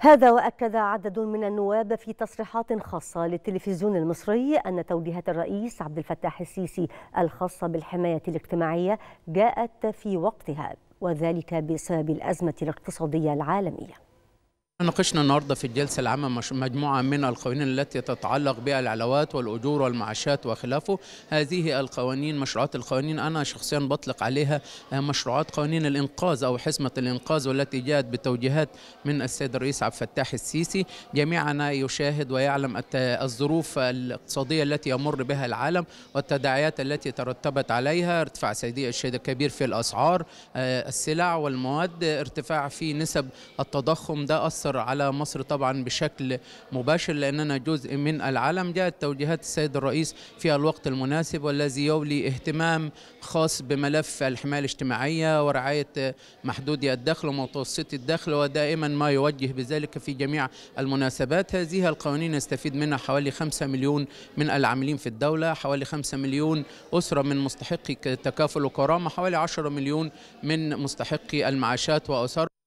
هذا وأكد عدد من النواب في تصريحات خاصة للتلفزيون المصري أن توجيهات الرئيس عبد الفتاح السيسي الخاصة بالحماية الاجتماعية جاءت في وقتها وذلك بسبب الأزمة الاقتصادية العالمية ناقشنا النهارده في الجلسه العامه مجموعه من القوانين التي تتعلق بالعلاوات والاجور والمعاشات وخلافه، هذه القوانين مشروعات القوانين انا شخصيا بطلق عليها مشروعات قوانين الانقاذ او حزمه الانقاذ والتي جاءت بتوجيهات من السيد الرئيس عبد الفتاح السيسي، جميعنا يشاهد ويعلم الظروف الاقتصاديه التي يمر بها العالم والتداعيات التي ترتبت عليها، ارتفاع سيدي الشهد الكبير في الاسعار، آه، السلع والمواد، ارتفاع في نسب التضخم ده اثر تأثر على مصر طبعا بشكل مباشر لأننا جزء من العالم جاءت توجيهات السيد الرئيس في الوقت المناسب والذي يولي اهتمام خاص بملف الحماية الاجتماعية ورعاية محدودي الدخل ومتوسطي الدخل ودائما ما يوجه بذلك في جميع المناسبات هذه القوانين يستفيد منها حوالي 5 مليون من العاملين في الدولة حوالي 5 مليون أسرة من مستحقي تكافل وكرامة حوالي 10 مليون من مستحقي المعاشات وأسر